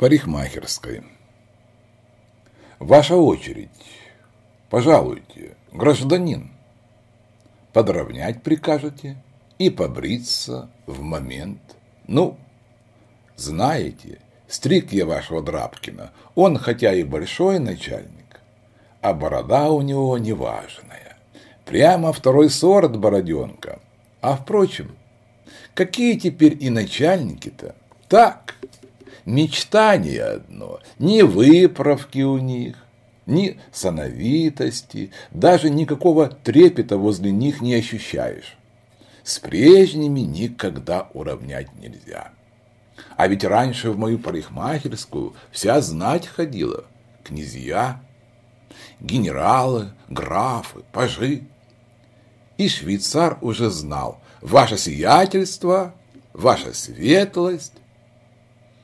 парикмахерской. «Ваша очередь. Пожалуйте, гражданин. Подровнять прикажете и побриться в момент. Ну, знаете, стриг я вашего Драбкина. Он хотя и большой начальник, а борода у него неважная. Прямо второй сорт бороденка. А впрочем, какие теперь и начальники-то? Так, мечтание одно, ни выправки у них, ни сановитости, даже никакого трепета возле них не ощущаешь. С прежними никогда уравнять нельзя. А ведь раньше в мою парикмахерскую вся знать ходила. Князья, генералы, графы, пажи. И швейцар уже знал, ваше сиятельство, ваша светлость,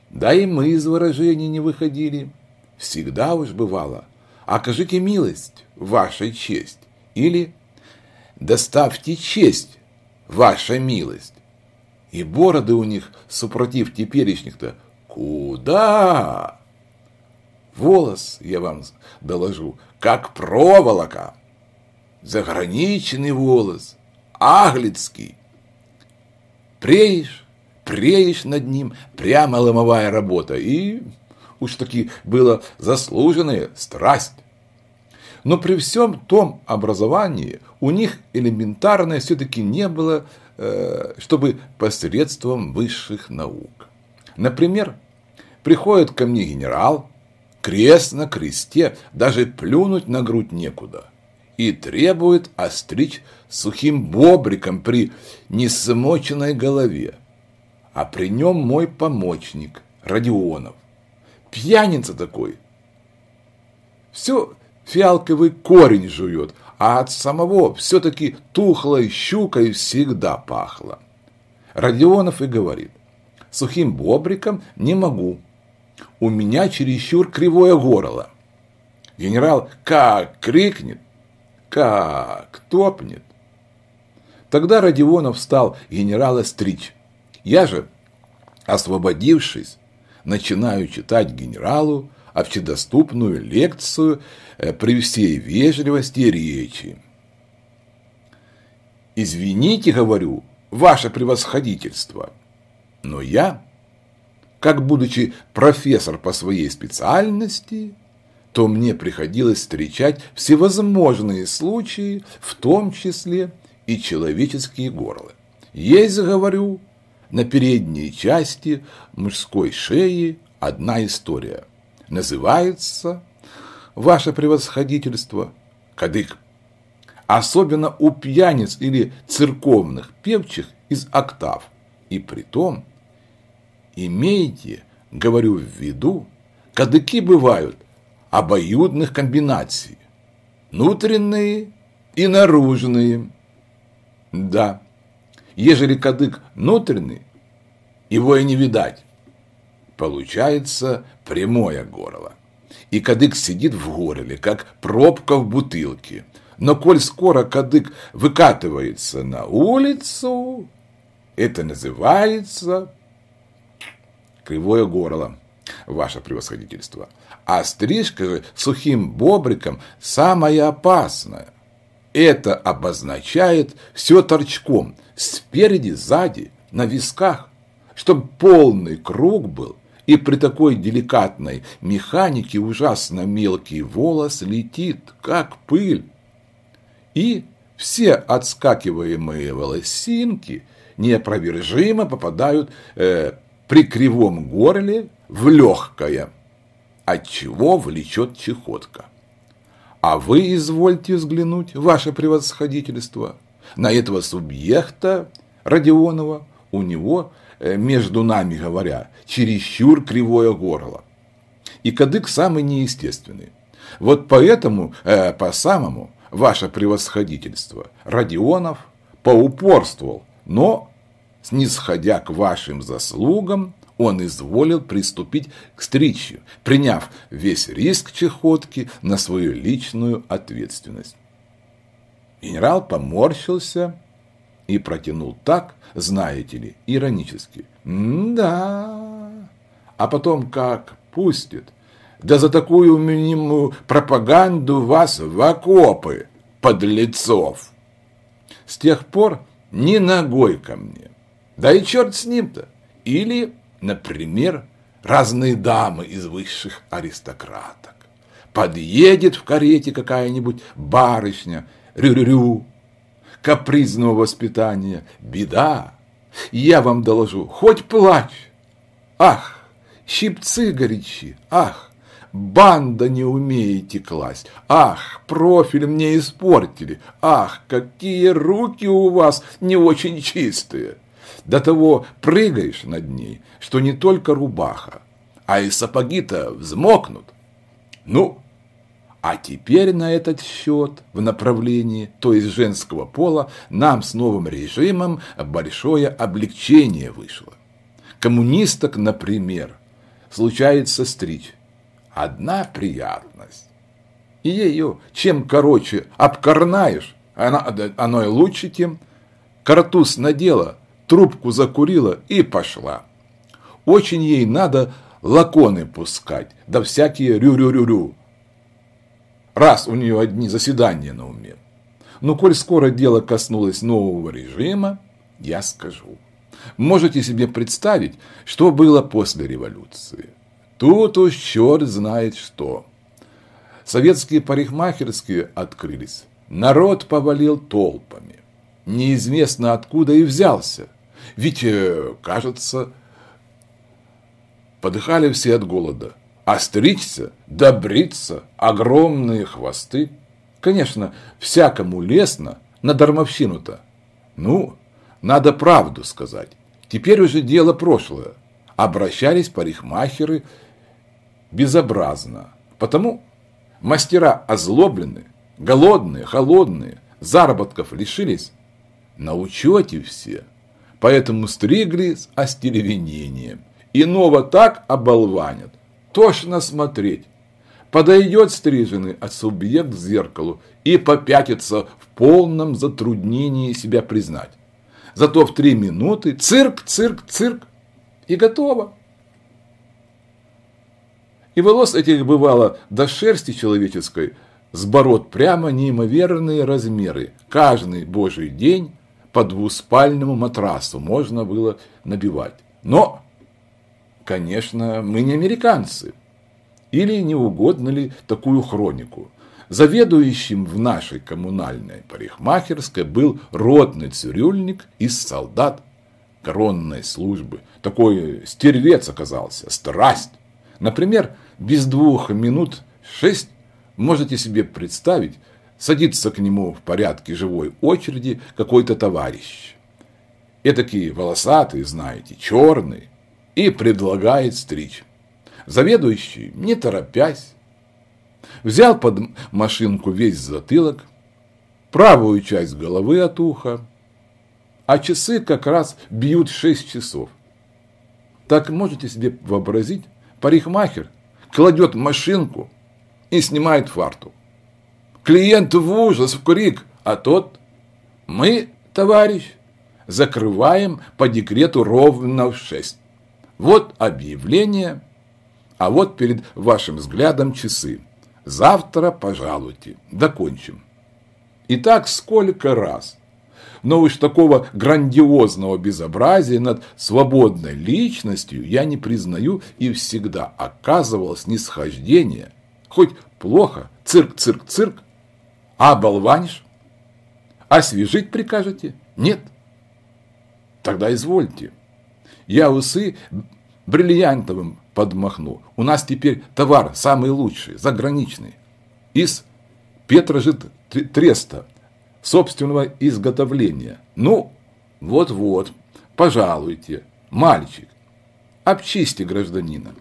да и мы из выражения не выходили. Всегда уж бывало. Окажите а милость, ваша честь. Или доставьте честь, ваша милость. И бороды у них, супротив теперешних-то, куда? Волос, я вам доложу, как проволока. Заграничный волос, аглицкий. Преешь, преясь над ним, прямо ломовая работа. И уж таки было заслуженная страсть. Но при всем том образовании у них элементарное все-таки не было, э, чтобы посредством высших наук. Например, приходит ко мне генерал, крест на кресте, даже плюнуть на грудь некуда, и требует остричь сухим бобриком при несмоченной голове а при нем мой помощник Родионов. Пьяница такой. Все фиалковый корень жует, а от самого все-таки тухлой щукой всегда пахло. Родионов и говорит, сухим бобриком не могу, у меня чересчур кривое горло. Генерал как крикнет, как топнет. Тогда Родионов стал генерала стричь. Я же, освободившись, начинаю читать генералу общедоступную лекцию э, при всей вежливости речи. «Извините, — говорю, — ваше превосходительство, но я, как будучи профессор по своей специальности, то мне приходилось встречать всевозможные случаи, в том числе и человеческие горлы. Есть, — говорю, на передней части мужской шеи одна история. Называется «Ваше превосходительство. Кадык». Особенно у пьяниц или церковных певчих из октав. И при том, имейте, говорю в виду, кадыки бывают обоюдных комбинаций. Внутренние и наружные. Да. Ежели кадык внутренний, его и не видать. Получается прямое горло. И кадык сидит в горле, как пробка в бутылке. Но коль скоро кадык выкатывается на улицу, это называется кривое горло, ваше превосходительство. А стрижка сухим бобриком самое опасное. Это обозначает все торчком, спереди, сзади, на висках, чтобы полный круг был, и при такой деликатной механике ужасно мелкий волос летит, как пыль. И все отскакиваемые волосинки неопровержимо попадают э, при кривом горле в легкое, от чего влечет чехотка. А вы извольте взглянуть, ваше превосходительство, на этого субъекта Родионова, у него, э, между нами говоря, чересчур кривое горло. И кадык самый неестественный. Вот поэтому, э, по-самому, ваше превосходительство, Родионов поупорствовал, но, снисходя к вашим заслугам, он изволил приступить к стричью, приняв весь риск чехотки на свою личную ответственность. Генерал поморщился и протянул так, знаете ли, иронически. «Да, а потом как пустит? Да за такую минимую пропаганду вас в окопы, подлецов!» С тех пор ни ногой ко мне. Да и черт с ним-то! Или Например, разные дамы из высших аристократок. Подъедет в карете какая-нибудь барышня, рю-рю-рю, капризного воспитания, беда. Я вам доложу, хоть плачь, ах, щипцы горячи, ах, банда не умеете класть, ах, профиль мне испортили, ах, какие руки у вас не очень чистые. До того прыгаешь над ней, что не только рубаха, а и сапоги-то взмокнут. Ну, а теперь на этот счет в направлении, то есть женского пола, нам с новым режимом большое облегчение вышло. Коммунисток, например, случается стричь. Одна приятность. И ее чем короче обкорнаешь, она, оно и лучше, тем картуз надела, трубку закурила и пошла. Очень ей надо лаконы пускать, да всякие рю-рю-рю-рю. Раз у нее одни заседания на уме. Но ну, коль скоро дело коснулось нового режима, я скажу. Можете себе представить, что было после революции. Тут уж черт знает что. Советские парикмахерские открылись. Народ повалил толпами. Неизвестно откуда и взялся. Ведь, э, кажется, подыхали все от голода. Остричься, добриться, огромные хвосты. Конечно, всякому лестно на дармовщину-то. Ну, надо правду сказать. Теперь уже дело прошлое. Обращались парикмахеры безобразно. Потому мастера озлоблены, голодные, холодные, заработков лишились. На учете все – поэтому стригли с остеревенением. Иного так оболванят. Тошно смотреть. Подойдет стриженный от субъект к зеркалу и попятится в полном затруднении себя признать. Зато в три минуты цирк, цирк, цирк и готово. И волос этих бывало до шерсти человеческой, с прямо неимоверные размеры. Каждый божий день по двуспальному матрасу можно было набивать. Но, конечно, мы не американцы. Или не угодно ли такую хронику? Заведующим в нашей коммунальной парикмахерской был ротный цирюльник из солдат коронной службы. Такой стервец оказался, страсть. Например, без двух минут шесть можете себе представить, Садится к нему в порядке живой очереди какой-то товарищ. Этакие волосатые, знаете, черный, и предлагает стричь. Заведующий, не торопясь, взял под машинку весь затылок, правую часть головы от уха, а часы как раз бьют 6 часов. Так можете себе вообразить, парикмахер кладет машинку и снимает фартук. Клиент в ужас, в крик, а тот... Мы, товарищ, закрываем по декрету ровно в шесть. Вот объявление, а вот перед вашим взглядом часы. Завтра, пожалуйте, докончим. И так сколько раз. Но уж такого грандиозного безобразия над свободной личностью я не признаю и всегда оказывалось снисхождение. Хоть плохо, цирк-цирк-цирк, оболванишь? А Освежить прикажете? Нет? Тогда извольте. Я усы бриллиантовым подмахну. У нас теперь товар самый лучший, заграничный. Из Петрожит Треста, собственного изготовления. Ну, вот-вот, пожалуйте, мальчик, обчисти гражданина.